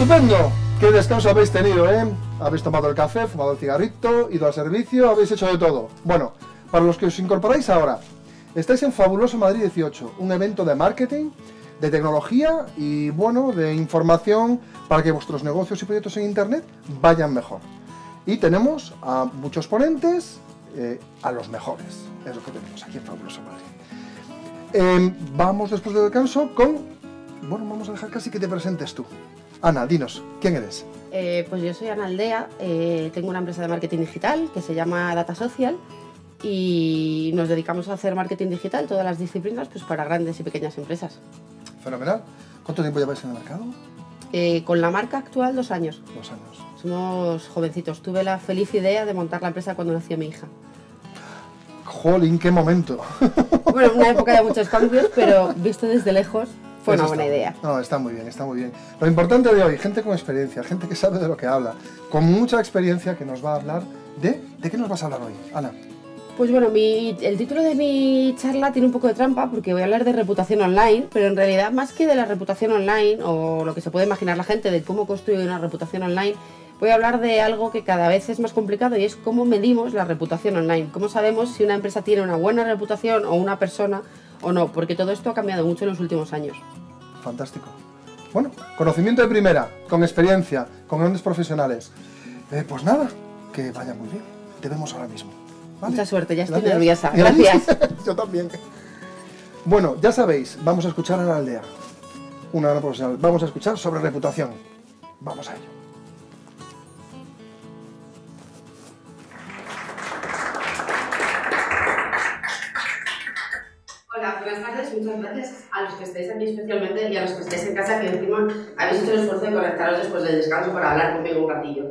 Estupendo. Qué descanso habéis tenido, ¿eh? Habéis tomado el café, fumado el cigarrito, ido al servicio, habéis hecho de todo. Bueno, para los que os incorporáis ahora, estáis en Fabuloso Madrid 18, un evento de marketing, de tecnología y, bueno, de información para que vuestros negocios y proyectos en Internet vayan mejor. Y tenemos a muchos ponentes, eh, a los mejores. Es lo que tenemos aquí en Fabuloso Madrid. Em, vamos después del descanso con... Bueno, vamos a dejar casi que te presentes tú. Ana, dinos, ¿quién eres? Eh, pues yo soy Ana Aldea, eh, tengo una empresa de marketing digital que se llama Data Social y nos dedicamos a hacer marketing digital, todas las disciplinas, pues para grandes y pequeñas empresas. Fenomenal. ¿Cuánto tiempo lleváis en el mercado? Eh, con la marca actual, dos años. Dos años. Somos jovencitos. Tuve la feliz idea de montar la empresa cuando nació mi hija. Jolín, qué momento. Bueno, una época de muchos cambios, pero visto desde lejos, fue una buena idea. No, está muy bien, está muy bien. Lo importante de hoy, gente con experiencia, gente que sabe de lo que habla, con mucha experiencia que nos va a hablar de... ¿De qué nos vas a hablar hoy, Ana? Pues bueno, el título de mi charla tiene un poco de trampa porque voy a hablar de reputación online, pero en realidad más que de la reputación online o lo que se puede imaginar la gente de cómo construir una reputación online, voy a hablar de algo que cada vez es más complicado y es cómo medimos la reputación online, cómo sabemos si una empresa tiene una buena reputación o una persona ¿O no? Porque todo esto ha cambiado mucho en los últimos años. Fantástico. Bueno, conocimiento de primera, con experiencia, con grandes profesionales. Eh, pues nada, que vaya muy bien. Te vemos ahora mismo. Mucha suerte, ya estoy nerviosa. Gracias. Yo también. Bueno, ya sabéis, vamos a escuchar a la aldea. Una gran profesional. Vamos a escuchar sobre reputación. Vamos a ello. a los que estáis aquí especialmente y a los que estáis en casa que encima habéis hecho el esfuerzo de conectaros después del descanso para hablar conmigo un ratillo.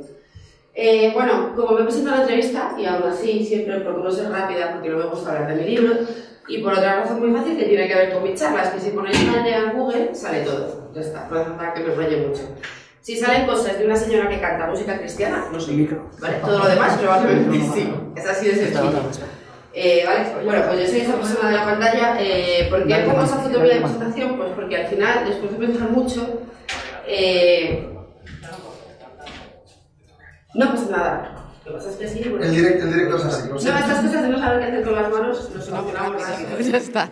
Eh, bueno, como me he presentado la entrevista, y aún así siempre procuro ser rápida porque no me gusta hablar de mi libro, y por otra razón muy fácil que tiene que ver con mis charlas, que si ponéis una en Google sale todo. Ya está, no que me falle mucho. Si salen cosas de una señora que canta música cristiana, no sé. ¿Vale? Todo lo demás probablemente sí. Es así de sencillo. Eh, ¿vale? Bueno, pues yo soy esa persona de la pantalla. Eh, ¿Por qué pongo esa foto de presentación? Pues porque al final, después de pensar mucho, eh, no pasa nada. Lo que pasa es que sí, pues, el, directo, es así. No, estas cosas de no saber qué hacer con las manos, nos emocionamos. Pues ya está.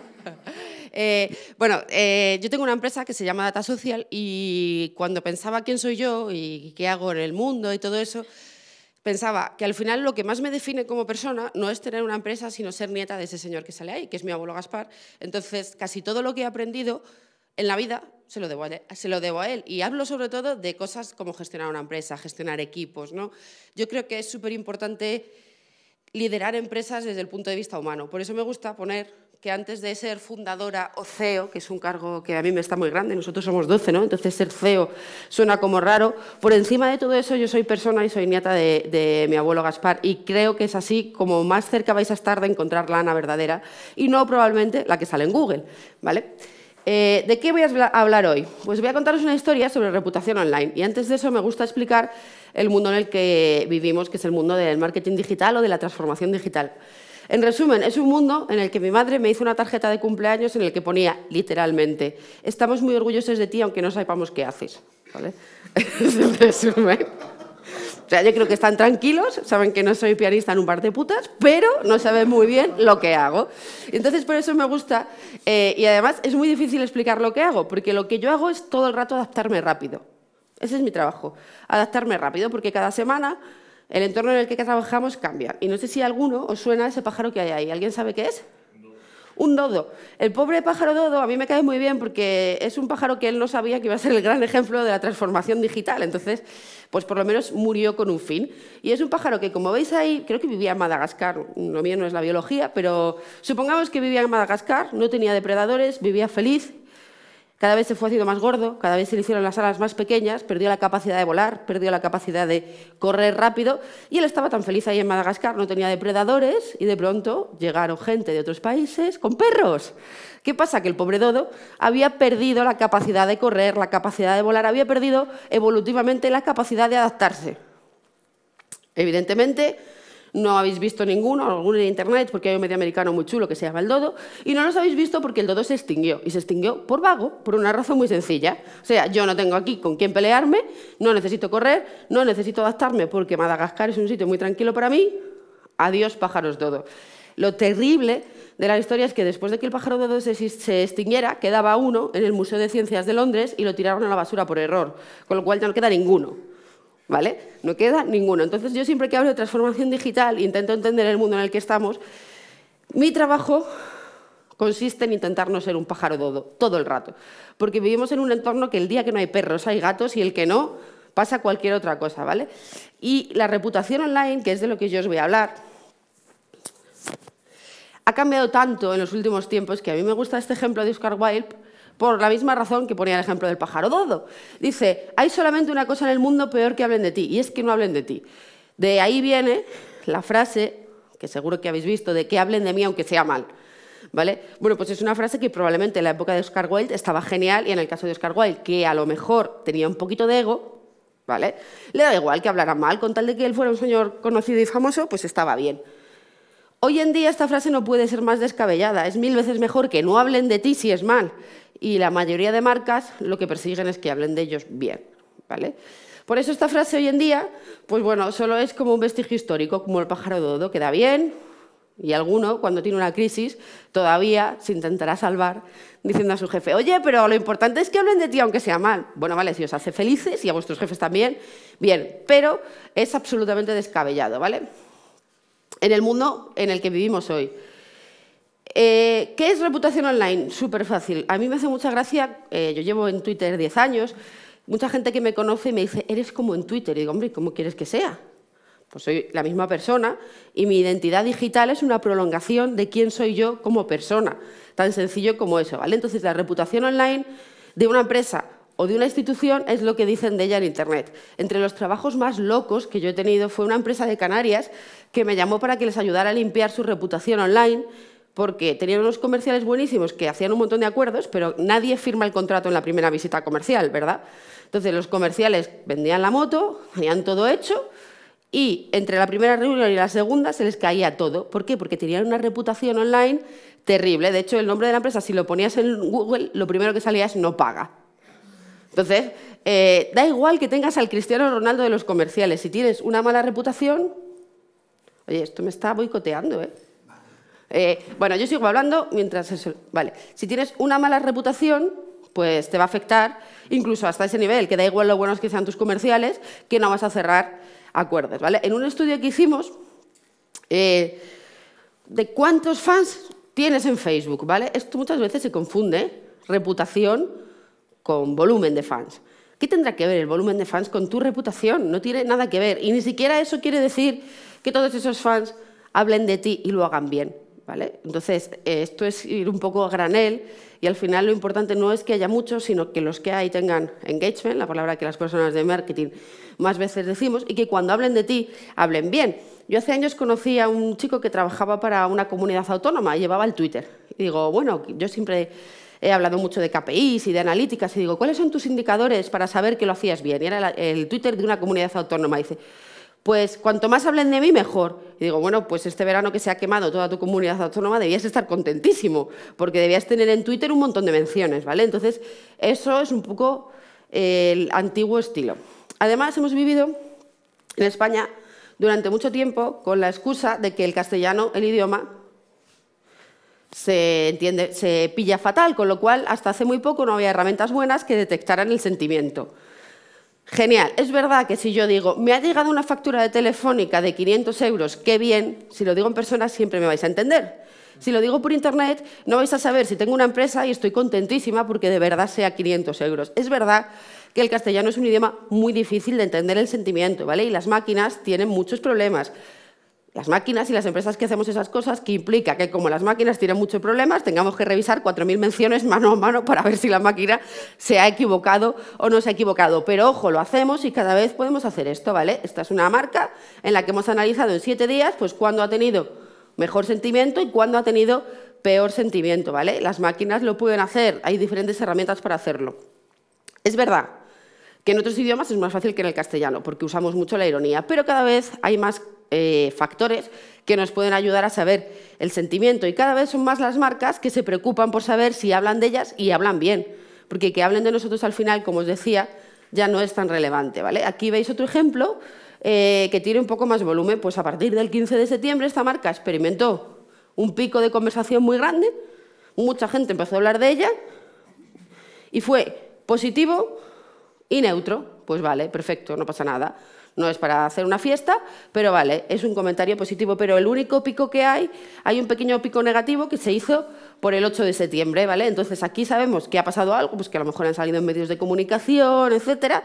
Eh, bueno, eh, yo tengo una empresa que se llama Data Social y cuando pensaba quién soy yo y qué hago en el mundo y todo eso, pensaba que al final lo que más me define como persona no es tener una empresa, sino ser nieta de ese señor que sale ahí, que es mi abuelo Gaspar. Entonces, casi todo lo que he aprendido en la vida se lo debo a él. Se lo debo a él. Y hablo sobre todo de cosas como gestionar una empresa, gestionar equipos. ¿no? Yo creo que es súper importante liderar empresas desde el punto de vista humano. Por eso me gusta poner que antes de ser fundadora o CEO, que es un cargo que a mí me está muy grande, nosotros somos 12, ¿no? Entonces ser CEO suena como raro. Por encima de todo eso, yo soy persona y soy nieta de, mi abuelo Gaspar y creo que es así como más cerca vais a estar de encontrar la Ana verdadera y no probablemente la que sale en Google, ¿vale? Eh, ¿De qué voy a hablar hoy? Pues voy a contaros una historia sobre reputación online y antes de eso me gusta explicar el mundo en el que vivimos, que es el mundo del marketing digital o de la transformación digital. En resumen, es un mundo en el que mi madre me hizo una tarjeta de cumpleaños en el que ponía literalmente, estamos muy orgullosos de ti aunque no sepamos qué haces. resumen. O sea, yo creo que están tranquilos, saben que no soy pianista en un par de putas, pero no saben muy bien lo que hago. Entonces, por eso me gusta. Eh, y además, es muy difícil explicar lo que hago, porque lo que yo hago es todo el rato adaptarme rápido. Ese es mi trabajo, adaptarme rápido, porque cada semana el entorno en el que trabajamos cambia. Y no sé si alguno os suena ese pájaro que hay ahí. ¿Alguien sabe qué es? Un dodo. El pobre pájaro dodo a mí me cae muy bien porque es un pájaro que él no sabía que iba a ser el gran ejemplo de la transformación digital. Entonces, pues por lo menos murió con un fin. Y es un pájaro que, como veis ahí, creo que vivía en Madagascar. Lo mío no es la biología, pero supongamos que vivía en Madagascar, no tenía depredadores, vivía feliz cada vez se fue haciendo más gordo, cada vez se le hicieron las alas más pequeñas, perdió la capacidad de volar, perdió la capacidad de correr rápido y él estaba tan feliz ahí en Madagascar, no tenía depredadores y de pronto llegaron gente de otros países con perros. ¿Qué pasa? Que el pobre Dodo había perdido la capacidad de correr, la capacidad de volar, había perdido evolutivamente la capacidad de adaptarse. Evidentemente, no habéis visto ninguno, alguno en internet, porque hay un medio americano muy chulo que se llama El Dodo, y no los habéis visto porque el Dodo se extinguió, y se extinguió por vago, por una razón muy sencilla. O sea, yo no tengo aquí con quién pelearme, no necesito correr, no necesito adaptarme porque Madagascar es un sitio muy tranquilo para mí, adiós pájaros Dodo. Lo terrible de la historia es que después de que el pájaro dodo se, se extinguiera, quedaba uno en el Museo de Ciencias de Londres y lo tiraron a la basura por error, con lo cual ya no queda ninguno. ¿vale? No queda ninguno. Entonces yo siempre que hablo de transformación digital, intento entender el mundo en el que estamos, mi trabajo consiste en intentar no ser un pájaro dodo todo el rato, porque vivimos en un entorno que el día que no hay perros hay gatos y el que no pasa cualquier otra cosa, ¿vale? Y la reputación online, que es de lo que yo os voy a hablar, ha cambiado tanto en los últimos tiempos que a mí me gusta este ejemplo de Oscar Wilde por la misma razón que ponía el ejemplo del pájaro dodo. Dice, hay solamente una cosa en el mundo peor que hablen de ti, y es que no hablen de ti. De ahí viene la frase, que seguro que habéis visto, de que hablen de mí aunque sea mal. ¿Vale? Bueno, pues es una frase que probablemente en la época de Oscar Wilde estaba genial y en el caso de Oscar Wilde, que a lo mejor tenía un poquito de ego, ¿vale? Le da igual que hablara mal, con tal de que él fuera un señor conocido y famoso, pues estaba bien. Hoy en día esta frase no puede ser más descabellada, es mil veces mejor que no hablen de ti si es mal, y la mayoría de marcas lo que persiguen es que hablen de ellos bien, ¿vale? Por eso esta frase hoy en día, pues bueno, solo es como un vestigio histórico, como el pájaro dodo, da bien y alguno, cuando tiene una crisis, todavía se intentará salvar diciendo a su jefe, oye, pero lo importante es que hablen de ti aunque sea mal. Bueno, vale, si os hace felices y a vuestros jefes también, bien, pero es absolutamente descabellado, ¿vale? En el mundo en el que vivimos hoy, eh, ¿Qué es reputación online? Súper fácil. A mí me hace mucha gracia, eh, yo llevo en Twitter 10 años, mucha gente que me conoce me dice, eres como en Twitter. Y digo, hombre, ¿cómo quieres que sea? Pues soy la misma persona y mi identidad digital es una prolongación de quién soy yo como persona. Tan sencillo como eso, ¿vale? Entonces, la reputación online de una empresa o de una institución es lo que dicen de ella en Internet. Entre los trabajos más locos que yo he tenido fue una empresa de Canarias que me llamó para que les ayudara a limpiar su reputación online porque tenían unos comerciales buenísimos que hacían un montón de acuerdos, pero nadie firma el contrato en la primera visita comercial, ¿verdad? Entonces los comerciales vendían la moto, tenían todo hecho, y entre la primera reunión y la segunda se les caía todo. ¿Por qué? Porque tenían una reputación online terrible. De hecho, el nombre de la empresa, si lo ponías en Google, lo primero que salía es no paga. Entonces, eh, da igual que tengas al Cristiano Ronaldo de los comerciales. Si tienes una mala reputación... Oye, esto me está boicoteando, ¿eh? Eh, bueno, yo sigo hablando mientras... vale, si tienes una mala reputación, pues te va a afectar incluso hasta ese nivel, que da igual lo buenos que sean tus comerciales, que no vas a cerrar acuerdos, ¿vale? En un estudio que hicimos eh, de cuántos fans tienes en Facebook, ¿vale? Esto muchas veces se confunde, reputación con volumen de fans. ¿Qué tendrá que ver el volumen de fans con tu reputación? No tiene nada que ver. Y ni siquiera eso quiere decir que todos esos fans hablen de ti y lo hagan bien. Entonces, esto es ir un poco a granel y al final lo importante no es que haya muchos, sino que los que hay tengan engagement, la palabra que las personas de marketing más veces decimos, y que cuando hablen de ti, hablen bien. Yo hace años conocí a un chico que trabajaba para una comunidad autónoma y llevaba el Twitter. Y digo, bueno, yo siempre he hablado mucho de KPIs y de analíticas y digo, ¿cuáles son tus indicadores para saber que lo hacías bien? Y era el Twitter de una comunidad autónoma. Y dice, pues cuanto más hablen de mí, mejor. Y digo, bueno, pues este verano que se ha quemado toda tu comunidad autónoma, debías estar contentísimo, porque debías tener en Twitter un montón de menciones, ¿vale? Entonces, eso es un poco el antiguo estilo. Además, hemos vivido en España durante mucho tiempo con la excusa de que el castellano, el idioma, se entiende, se pilla fatal, con lo cual hasta hace muy poco no había herramientas buenas que detectaran el sentimiento. Genial. Es verdad que si yo digo, me ha llegado una factura de telefónica de 500 euros, qué bien, si lo digo en persona siempre me vais a entender. Si lo digo por internet, no vais a saber si tengo una empresa y estoy contentísima porque de verdad sea 500 euros. Es verdad que el castellano es un idioma muy difícil de entender el sentimiento, ¿vale? Y las máquinas tienen muchos problemas las máquinas y las empresas que hacemos esas cosas, que implica que como las máquinas tienen muchos problemas, tengamos que revisar 4.000 menciones mano a mano para ver si la máquina se ha equivocado o no se ha equivocado. Pero ojo, lo hacemos y cada vez podemos hacer esto, ¿vale? Esta es una marca en la que hemos analizado en siete días, pues cuándo ha tenido mejor sentimiento y cuándo ha tenido peor sentimiento, ¿vale? Las máquinas lo pueden hacer, hay diferentes herramientas para hacerlo. Es verdad que en otros idiomas es más fácil que en el castellano, porque usamos mucho la ironía, pero cada vez hay más eh, factores que nos pueden ayudar a saber el sentimiento y cada vez son más las marcas que se preocupan por saber si hablan de ellas y hablan bien, porque que hablen de nosotros al final, como os decía, ya no es tan relevante. ¿vale? Aquí veis otro ejemplo eh, que tiene un poco más volumen, pues a partir del 15 de septiembre esta marca experimentó un pico de conversación muy grande, mucha gente empezó a hablar de ella y fue positivo y neutro, pues vale, perfecto, no pasa nada. No es para hacer una fiesta, pero vale, es un comentario positivo. Pero el único pico que hay, hay un pequeño pico negativo que se hizo por el 8 de septiembre, ¿vale? Entonces aquí sabemos que ha pasado algo, pues que a lo mejor han salido en medios de comunicación, etcétera,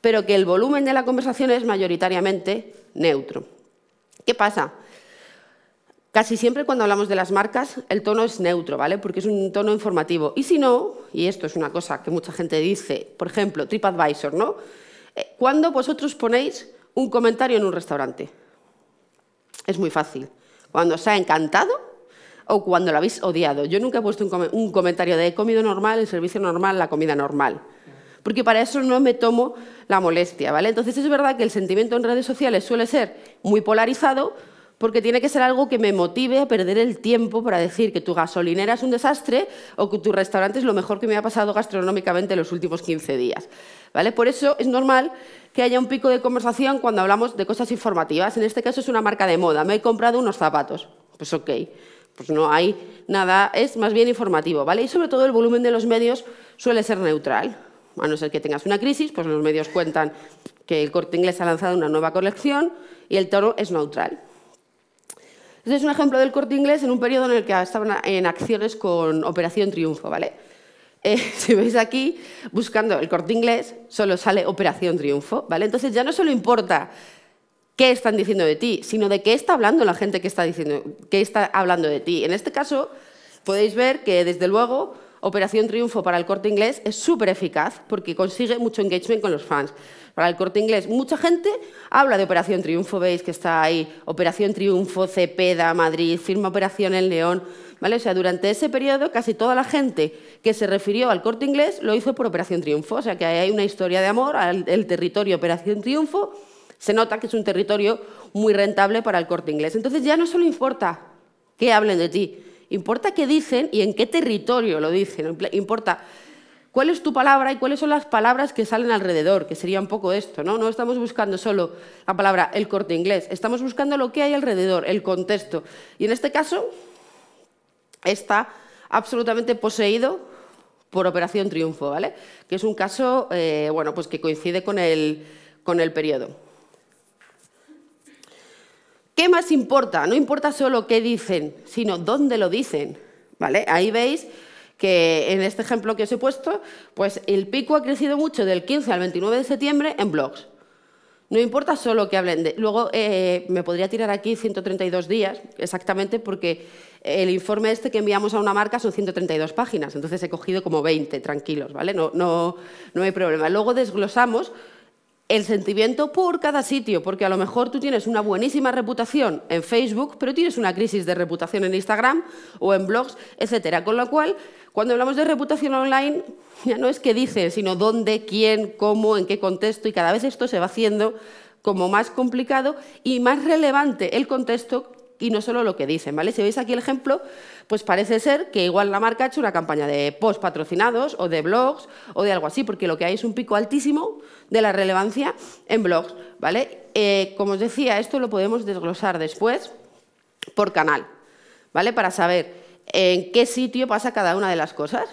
pero que el volumen de la conversación es mayoritariamente neutro. ¿Qué pasa? Casi siempre cuando hablamos de las marcas el tono es neutro, ¿vale? Porque es un tono informativo. Y si no, y esto es una cosa que mucha gente dice, por ejemplo, TripAdvisor, ¿no? Eh, ¿Cuándo vosotros ponéis un comentario en un restaurante? Es muy fácil. Cuando os ha encantado o cuando lo habéis odiado. Yo nunca he puesto un, comentario de he comido normal, el servicio normal, la comida normal. Porque para eso no me tomo la molestia, ¿vale? Entonces es verdad que el sentimiento en redes sociales suele ser muy polarizado, porque tiene que ser algo que me motive a perder el tiempo para decir que tu gasolinera es un desastre o que tu restaurante es lo mejor que me ha pasado gastronómicamente en los últimos 15 días. ¿Vale? Por eso es normal que haya un pico de conversación cuando hablamos de cosas informativas. En este caso es una marca de moda. Me he comprado unos zapatos. Pues ok. Pues no hay nada, es más bien informativo, ¿vale? Y sobre todo el volumen de los medios suele ser neutral. A no ser que tengas una crisis, pues los medios cuentan que el corte inglés ha lanzado una nueva colección y el toro es neutral. Este es un ejemplo del corte inglés en un periodo en el que estaban en acciones con Operación Triunfo, ¿vale? Eh, si veis aquí, buscando el corte inglés, solo sale Operación Triunfo, ¿vale? Entonces ya no solo importa qué están diciendo de ti, sino de qué está hablando la gente que está, diciendo, que está hablando de ti. En este caso, podéis ver que, desde luego, Operación Triunfo para el corte inglés es súper eficaz porque consigue mucho engagement con los fans. Para el corte inglés, mucha gente habla de Operación Triunfo, veis que está ahí, Operación Triunfo, Cepeda, Madrid, firma Operación en León. ¿Vale? sea, durante ese periodo casi toda la gente que se refirió al corte inglés lo hizo por Operación Triunfo. O sea, que hay una historia de amor al el territorio Operación Triunfo. Se nota que es un territorio muy rentable para el corte inglés. Entonces ya no solo importa que hablen de ti, Importa qué dicen y en qué territorio lo dicen. Importa cuál es tu palabra y cuáles son las palabras que salen alrededor, que sería un poco esto, ¿no? No estamos buscando solo la palabra el corte inglés, estamos buscando lo que hay alrededor, el contexto. Y en este caso está absolutamente poseído por Operación Triunfo, ¿vale? Que es un caso, eh, bueno, pues que coincide con el, con el periodo. ¿Qué más importa? No importa solo qué dicen, sino dónde lo dicen. ¿Vale? Ahí veis que en este ejemplo que os he puesto, pues el pico ha crecido mucho del 15 al 29 de septiembre en blogs. No importa solo que hablen de... Luego eh, me podría tirar aquí 132 días, exactamente, porque el informe este que enviamos a una marca son 132 páginas, entonces he cogido como 20, tranquilos, ¿vale? No, no, no hay problema. Luego desglosamos el sentimiento por cada sitio, porque a lo mejor tú tienes una buenísima reputación en Facebook, pero tienes una crisis de reputación en Instagram o en blogs, etcétera. Con lo cual, cuando hablamos de reputación online, ya no es qué dice, sino dónde, quién, cómo, en qué contexto, y cada vez esto se va haciendo como más complicado y más relevante el contexto y no solo lo que dicen, ¿vale? Si veis aquí el ejemplo, pues parece ser que igual la marca ha hecho una campaña de post patrocinados o de blogs o de algo así, porque lo que hay es un pico altísimo de la relevancia en blogs, ¿vale? Eh, como os decía, esto lo podemos desglosar después por canal, ¿vale? Para saber en qué sitio pasa cada una de las cosas,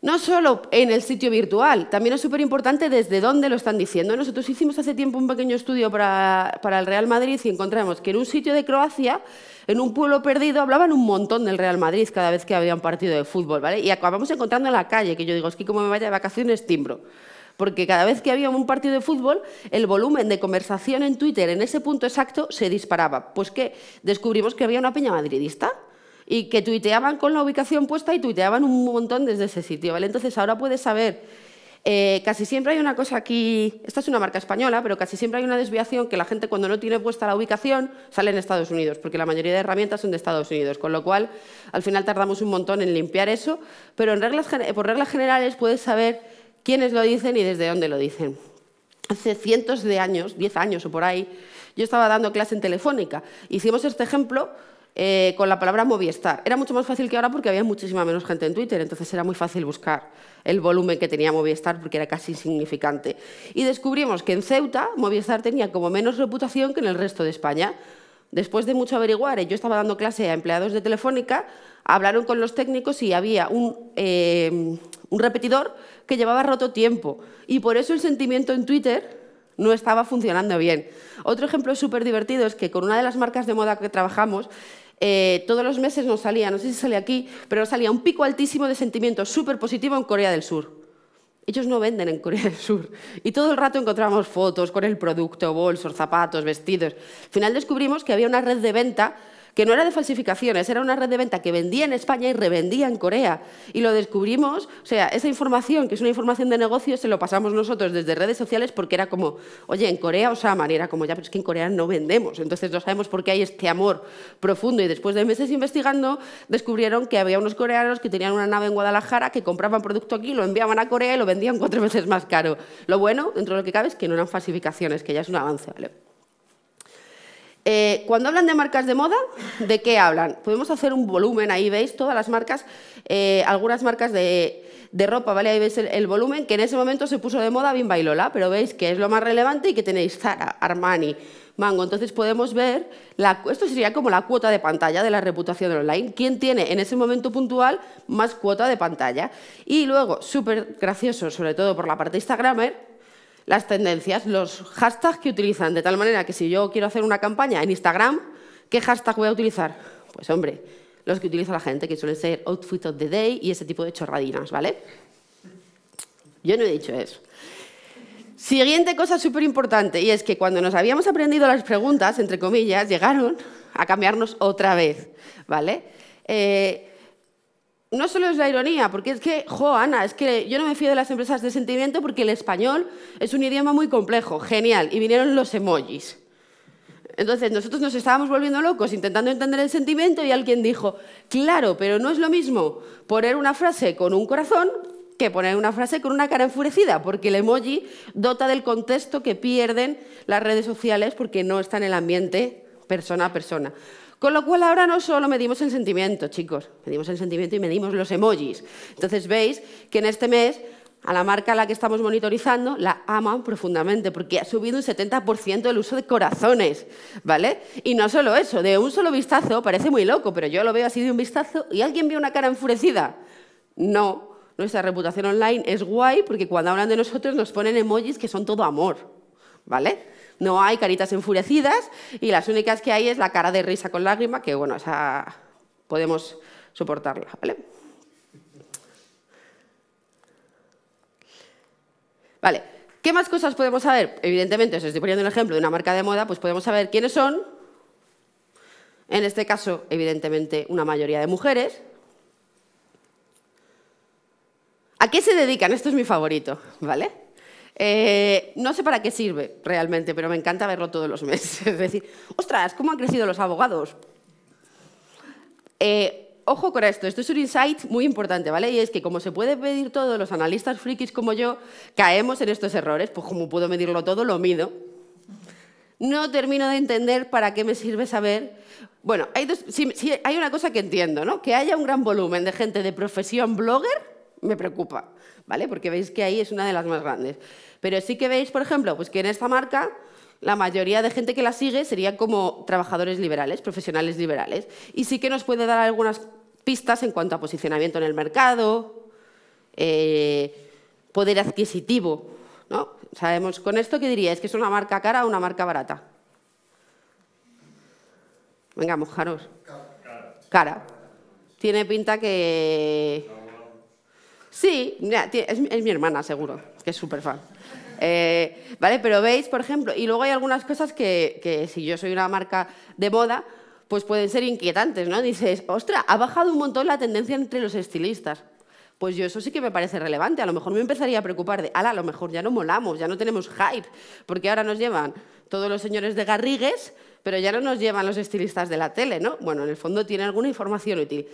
no solo en el sitio virtual, también es súper importante desde dónde lo están diciendo. Nosotros hicimos hace tiempo un pequeño estudio para, el Real Madrid y encontramos que en un sitio de Croacia, en un pueblo perdido, hablaban un montón del Real Madrid cada vez que había un partido de fútbol, ¿vale? Y acabamos encontrando en la calle, que yo digo, es que como me vaya de vacaciones timbro. Porque cada vez que había un partido de fútbol, el volumen de conversación en Twitter en ese punto exacto se disparaba. Pues que descubrimos que había una peña madridista y que tuiteaban con la ubicación puesta y tuiteaban un montón desde ese sitio, ¿vale? Entonces ahora puedes saber, eh, casi siempre hay una cosa aquí, esta es una marca española, pero casi siempre hay una desviación que la gente cuando no tiene puesta la ubicación sale en Estados Unidos, porque la mayoría de herramientas son de Estados Unidos, con lo cual al final tardamos un montón en limpiar eso, pero por reglas generales puedes saber quiénes lo dicen y desde dónde lo dicen. Hace cientos de años, 10 años o por ahí, yo estaba dando clase en Telefónica. Hicimos este ejemplo eh, con la palabra Movistar. Era mucho más fácil que ahora porque había muchísima menos gente en Twitter, entonces era muy fácil buscar el volumen que tenía Movistar porque era casi insignificante. Y descubrimos que en Ceuta Movistar tenía como menos reputación que en el resto de España. Después de mucho averiguar, eh, yo estaba dando clase a empleados de Telefónica, hablaron con los técnicos y había un, eh, un repetidor que llevaba roto tiempo. Y por eso el sentimiento en Twitter no estaba funcionando bien. Otro ejemplo súper divertido es que con una de las marcas de moda que trabajamos, eh, todos los meses nos salía, no sé si sale aquí, pero nos salía un pico altísimo de sentimiento súper positivo en Corea del Sur. Ellos no venden en Corea del Sur. Y todo el rato encontramos fotos con el producto, bolsos, zapatos, vestidos. Al final descubrimos que había una red de venta que no era de falsificaciones, era una red de venta que vendía en España y revendía en Corea. Y lo descubrimos, o sea, esa información, que es una información de negocio, se lo pasamos nosotros desde redes sociales porque era como, oye, en Corea os aman, y era como, ya, pero es que en Corea no vendemos, entonces no sabemos por qué hay este amor profundo. Y después de meses investigando, descubrieron que había unos coreanos que tenían una nave en Guadalajara que compraban producto aquí, lo enviaban a Corea y lo vendían cuatro veces más caro. Lo bueno, dentro de lo que cabe, es que no eran falsificaciones, que ya es un avance, ¿vale? Eh, cuando hablan de marcas de moda, ¿de qué hablan? Podemos hacer un volumen, ahí veis todas las marcas, eh, algunas marcas de, ropa, ¿vale? Ahí veis el, volumen que en ese momento se puso de moda Bimba y Lola, pero veis que es lo más relevante y que tenéis Zara, Armani, Mango. Entonces podemos ver, esto sería como la cuota de pantalla de la reputación online, quién tiene en ese momento puntual más cuota de pantalla. Y luego, súper gracioso, sobre todo por la parte Instagramer, las tendencias, los hashtags que utilizan, de tal manera que si yo quiero hacer una campaña en Instagram, ¿qué hashtag voy a utilizar? Pues hombre, los que utiliza la gente, que suelen ser outfit of the day y ese tipo de chorradinas, ¿vale? Yo no he dicho eso. Siguiente cosa súper importante, y es que cuando nos habíamos aprendido las preguntas, entre comillas, llegaron a cambiarnos otra vez, ¿vale? Eh, no solo es la ironía, porque es que, jo, Ana, es que yo no me fío de las empresas de sentimiento porque el español es un idioma muy complejo, genial, y vinieron los emojis. Entonces nosotros nos estábamos volviendo locos intentando entender el sentimiento y alguien dijo, claro, pero no es lo mismo poner una frase con un corazón que poner una frase con una cara enfurecida, porque el emoji dota del contexto que pierden las redes sociales porque no está en el ambiente persona a persona. Con lo cual ahora no solo medimos el sentimiento, chicos, medimos el sentimiento y medimos los emojis. Entonces veis que en este mes a la marca a la que estamos monitorizando la aman profundamente porque ha subido un 70% el uso de corazones, ¿vale? Y no solo eso, de un solo vistazo, parece muy loco, pero yo lo veo así de un vistazo y alguien ve una cara enfurecida. No, nuestra reputación online es guay porque cuando hablan de nosotros nos ponen emojis que son todo amor, ¿vale? No hay caritas enfurecidas y las únicas que hay es la cara de risa con lágrima, que bueno, esa podemos soportarla, ¿vale? Vale, ¿qué más cosas podemos saber? Evidentemente, os estoy poniendo un ejemplo de una marca de moda, pues podemos saber quiénes son, en este caso, evidentemente, una mayoría de mujeres. ¿A qué se dedican? Esto es mi favorito, ¿vale? Eh, no sé para qué sirve realmente, pero me encanta verlo todos los meses. Es decir, ostras, ¿cómo han crecido los abogados? Eh, ojo con esto, esto es un insight muy importante, ¿vale? Y es que como se puede medir todo, los analistas frikis como yo caemos en estos errores, pues como puedo medirlo todo, lo mido. No termino de entender para qué me sirve saber. Bueno, hay, hay una cosa que entiendo, ¿no? Que haya un gran volumen de gente de profesión blogger me preocupa, ¿vale? Porque veis que ahí es una de las más grandes. Pero sí que veis, por ejemplo, pues que en esta marca la mayoría de gente que la sigue serían como trabajadores liberales, profesionales liberales. Y sí que nos puede dar algunas pistas en cuanto a posicionamiento en el mercado, eh, poder adquisitivo. ¿no? Sabemos con esto que diría, es que es una marca cara o una marca barata. Venga, mojaros. Cara. Tiene pinta que Sí, es, mi hermana, seguro, que es súper fan. Eh, vale, pero veis, por ejemplo, y luego hay algunas cosas que, si yo soy una marca de moda, pues pueden ser inquietantes, ¿no? Dices, ostra, ha bajado un montón la tendencia entre los estilistas. Pues yo eso sí que me parece relevante. A lo mejor me empezaría a preocupar de, a lo mejor ya no molamos, ya no tenemos hype, porque ahora nos llevan todos los señores de Garrigues, pero ya no nos llevan los estilistas de la tele, ¿no? Bueno, en el fondo tiene alguna información útil.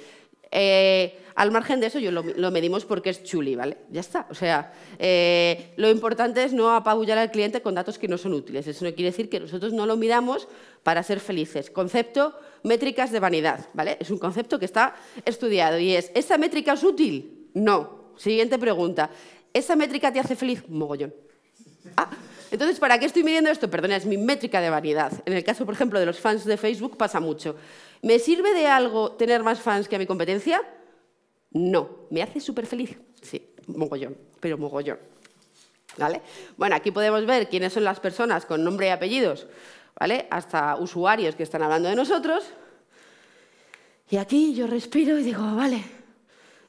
Eh, al margen de eso, yo lo, medimos porque es chuli, ¿vale? Ya está. O sea, eh, lo importante es no apabullar al cliente con datos que no son útiles. Eso no quiere decir que nosotros no lo midamos para ser felices. Concepto, métricas de vanidad, ¿vale? Es un concepto que está estudiado y es, ¿esa métrica es útil? No. Siguiente pregunta. ¿Esa métrica te hace feliz? Mogollón. Ah, entonces, ¿para qué estoy midiendo esto? Perdona, es mi métrica de vanidad. En el caso, por ejemplo, de los fans de Facebook pasa mucho. ¿Me sirve de algo tener más fans que a mi competencia? No. ¿Me hace súper feliz? Sí, mogollón, pero mogollón. ¿Vale? Bueno, aquí podemos ver quiénes son las personas con nombre y apellidos, ¿vale? Hasta usuarios que están hablando de nosotros. Y aquí yo respiro y digo, ah, vale,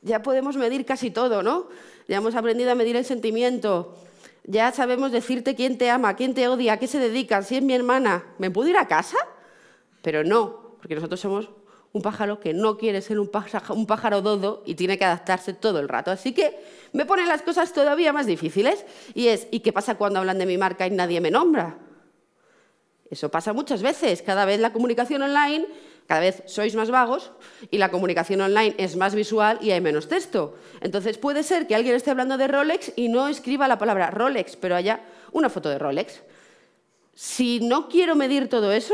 ya podemos medir casi todo, ¿no? Ya hemos aprendido a medir el sentimiento, ya sabemos decirte quién te ama, quién te odia, a qué se dedica, si es mi hermana. ¿Me puedo ir a casa? Pero no, porque nosotros somos un pájaro que no quiere ser un pájaro, dodo y tiene que adaptarse todo el rato. Así que me ponen las cosas todavía más difíciles y es, ¿y qué pasa cuando hablan de mi marca y nadie me nombra? Eso pasa muchas veces. Cada vez la comunicación online, cada vez sois más vagos y la comunicación online es más visual y hay menos texto. Entonces puede ser que alguien esté hablando de Rolex y no escriba la palabra Rolex, pero haya una foto de Rolex. Si no quiero medir todo eso,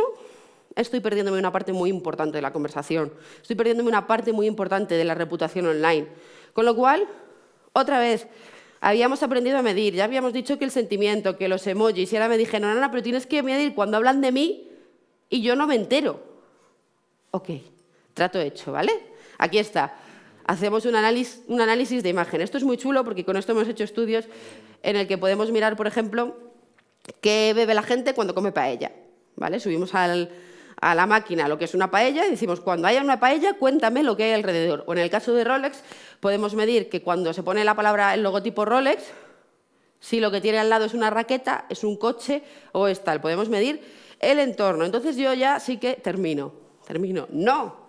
estoy perdiéndome una parte muy importante de la conversación, estoy perdiéndome una parte muy importante de la reputación online. Con lo cual, otra vez, habíamos aprendido a medir, ya habíamos dicho que el sentimiento, que los emojis, y ahora me dijeron, no, pero tienes que medir cuando hablan de mí y yo no me entero. Ok, trato hecho, ¿vale? Aquí está. Hacemos un análisis, un análisis de imagen. Esto es muy chulo porque con esto hemos hecho estudios en el que podemos mirar, por ejemplo, qué bebe la gente cuando come paella. ¿Vale? Subimos al, a la máquina lo que es una paella y decimos, cuando haya una paella, cuéntame lo que hay alrededor. O en el caso de Rolex, podemos medir que cuando se pone la palabra, el logotipo Rolex, si lo que tiene al lado es una raqueta, es un coche o es tal. Podemos medir el entorno. Entonces yo ya sí que termino. Termino. No.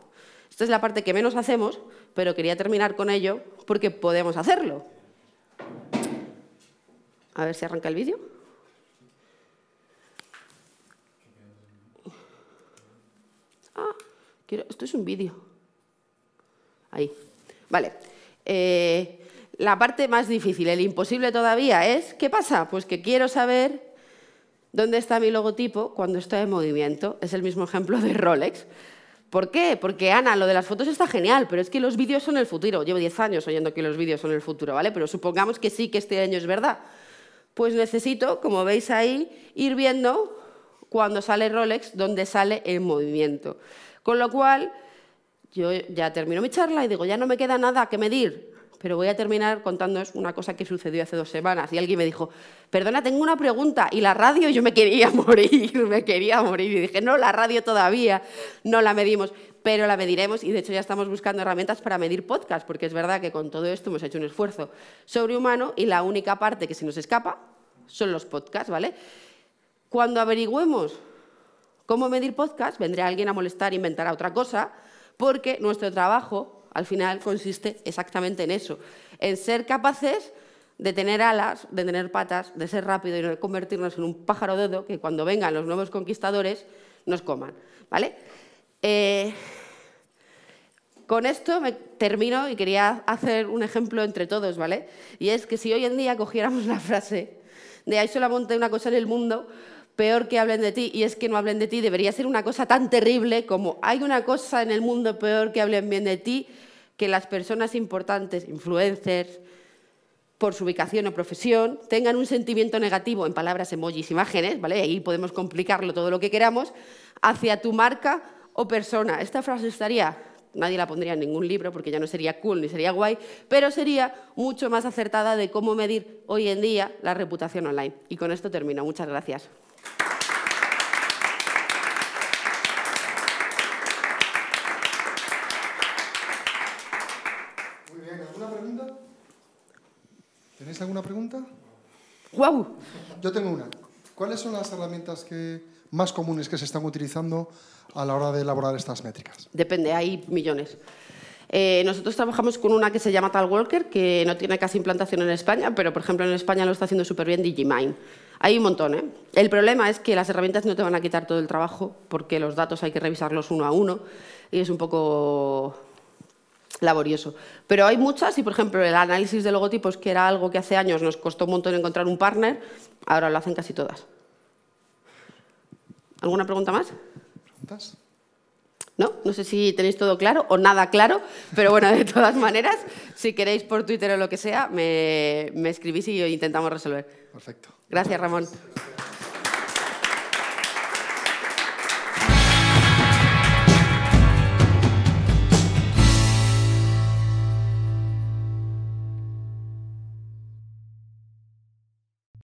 Esta es la parte que menos hacemos, pero quería terminar con ello porque podemos hacerlo. A ver si arranca el vídeo. esto es un vídeo. Ahí. Vale. Eh, la parte más difícil, el imposible todavía, es ¿qué pasa? Pues que quiero saber dónde está mi logotipo cuando está en movimiento. Es el mismo ejemplo de Rolex. ¿Por qué? Porque, Ana, lo de las fotos está genial, pero es que los vídeos son el futuro. Llevo 10 años oyendo que los vídeos son el futuro, ¿vale? Pero supongamos que sí, que este año es verdad. Pues necesito, como veis ahí, ir viendo cuando sale Rolex, dónde sale el movimiento. Con lo cual, yo ya termino mi charla y digo, ya no me queda nada que medir, pero voy a terminar contándoos una cosa que sucedió hace dos semanas. Y alguien me dijo, perdona, tengo una pregunta. Y la radio, yo me quería morir, me quería morir. Y dije, no, la radio todavía no la medimos, pero la mediremos. Y de hecho ya estamos buscando herramientas para medir podcast, porque es verdad que con todo esto hemos hecho un esfuerzo sobrehumano y la única parte que se nos escapa son los podcasts, ¿vale? Cuando averigüemos ¿Cómo medir podcast? Vendrá alguien a molestar, e inventará otra cosa, porque nuestro trabajo al final consiste exactamente en eso, en ser capaces de tener alas, de tener patas, de ser rápido y no convertirnos en un pájaro dedo que cuando vengan los nuevos conquistadores nos coman. ¿vale? Eh, con esto me termino y quería hacer un ejemplo entre todos, ¿vale? Y es que si hoy en día cogiéramos la frase de hay solamente una cosa en el mundo, peor que hablen de ti, y es que no hablen de ti, debería ser una cosa tan terrible como hay una cosa en el mundo peor que hablen bien de ti que las personas importantes, influencers, por su ubicación o profesión, tengan un sentimiento negativo en palabras, emojis, imágenes, ¿vale? Ahí podemos complicarlo todo lo que queramos, hacia tu marca o persona. Esta frase estaría nadie la pondría en ningún libro porque ya no sería cool ni sería guay, pero sería mucho más acertada de cómo medir hoy en día la reputación online. Y con esto termino. Muchas gracias. alguna pregunta? ¡Guau! Yo tengo una. ¿Cuáles son las herramientas que, más comunes que se están utilizando a la hora de elaborar estas métricas? Depende, hay millones. Eh, nosotros trabajamos con una que se llama Tal Walker, que no tiene casi implantación en España, pero por ejemplo en España lo está haciendo súper bien Digimine. Hay un montón. ¿eh? El problema es que las herramientas no te van a quitar todo el trabajo, porque los datos hay que revisarlos uno a uno y es un poco laborioso. Pero hay muchas y, por ejemplo, el análisis de logotipos, que era algo que hace años nos costó un montón encontrar un partner, ahora lo hacen casi todas. ¿Alguna pregunta más? ¿Preguntas? ¿No? No sé si tenéis todo claro o nada claro, pero bueno, de todas maneras, si queréis por Twitter o lo que sea, me, me escribís y intentamos resolver. Perfecto. Gracias, Ramón.